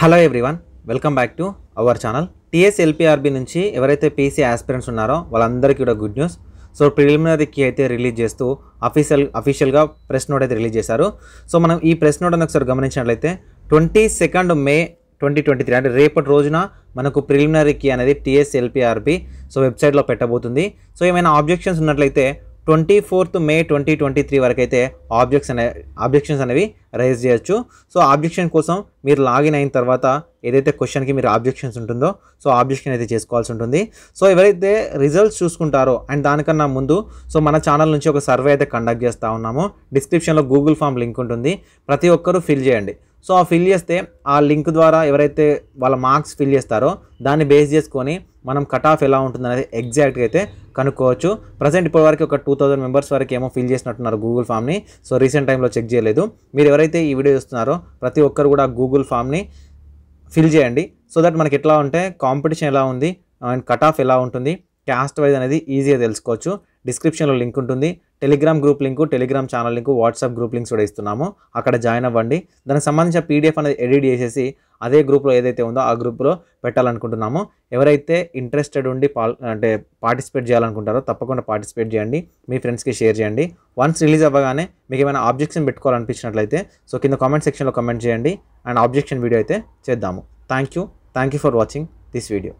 hello everyone welcome back to our channel TS LPRB నుంచి ఎవరైతే PC aspirants ఉన్నారో వాళ్ళందరికీ కూడా గుడ్ న్యూస్ సో ప్రిలిమినరీకి అయితే రిలీజ్ చేస్తూ అఫీషియల్ అఫీషియల్గా ప్రెస్ నోట్ అయితే రిలీజ్ చేశారు సో మనం ఈ ప్రెస్ అని ఒకసారి గమనించినట్లయితే twenty second May twenty twenty three అంటే రేపటి రోజున మనకు ప్రిలిమినరీకి అనేది టీఎస్ ఎల్పిఆర్బి సో వెబ్సైట్లో పెట్టబోతుంది సో ఏమైనా ఆబ్జెక్షన్స్ ఉన్నట్లయితే twenty fourth May twenty twenty three వరకు అయితే ఆబ్జెక్ట్స్ అనే ఆబ్జెక్షన్స్ అనేవి రైజ్ చేయొచ్చు సో ఆబ్జెక్షన్ కోసం మీరు లాగిన్ అయిన తర్వాత ఏదైతే క్వశ్చన్కి మీరు ఆబ్జెక్షన్స్ ఉంటుందో సో ఆబ్జెక్షన్ అయితే చేసుకోవాల్సి ఉంటుంది సో ఎవరైతే రిజల్ట్స్ చూసుకుంటారో అండ్ దానికన్నా ముందు సో మన ఛానల్ నుంచి ఒక సర్వే అయితే కండక్ట్ చేస్తూ ఉన్నాము డిస్క్రిప్షన్లో గూగుల్ ఫామ్ లింక్ ఉంటుంది ప్రతి ఒక్కరూ ఫిల్ చేయండి సో ఆ ఫిల్ చేస్తే ఆ లింక్ ద్వారా ఎవరైతే వాళ్ళ మార్క్స్ ఫిల్ చేస్తారో దాన్ని బేస్ చేసుకొని మనం కట్ ఆఫ్ ఎలా ఉంటుంది అనేది ఎగ్జాక్ట్గా అయితే కనుక్కోవచ్చు ప్రజెంట్ ఇప్పటి వరకు ఒక టూ థౌసండ్ మెంబర్స్ వరకు ఏమో ఫిల్ చేసినట్టున్నారు గూగుల్ ఫామ్ని సో రీసెంట్ టైంలో చెక్ చేయలేదు మీరు ఎవరైతే ఈ వీడియో చూస్తున్నారో ప్రతి ఒక్కరు కూడా గూగుల్ ఫామ్ని ఫిల్ చేయండి సో దట్ మనకి ఎట్లా ఉంటే కాంపిటీషన్ ఎలా ఉంది అండ్ కట్ ఆఫ్ ఎలా ఉంటుంది క్యాస్ట్ వైజ్ అనేది ఈజీగా తెలుసుకోవచ్చు డిస్క్రిప్షన్లో లింక్ ఉంటుంది Telegram group link Telegram channel link WhatsApp group links కూడా ఇస్తున్నాము అక్కడ జాయిన్ అవ్వండి దానికి సంబంధించిన పీడిఎఫ్ అనేది ఎడిట్ చేసేసి అదే గ్రూప్లో ఏదైతే ఉందో ఆ గ్రూప్లో పెట్టాలనుకుంటున్నామో ఎవరైతే ఇంట్రెస్టెడ్ ఉండి అంటే పార్టిసిపేట్ చేయాలనుకుంటారో తప్పకుండా పార్టిసిపేట్ చేయండి మీ ఫ్రెండ్స్కి షేర్ చేయండి వన్స్ రిలీజ్ అవ్వగానే మీకు ఏమైనా ఆబ్జెక్షన్ పెట్టుకోవాలనిపించినట్లయితే సో కింద కామెంట్ సెక్షన్లో కమెంట్ చేయండి అండ్ ఆబ్జెక్షన్ వీడియో అయితే చేద్దాము thank you thank you for watching this video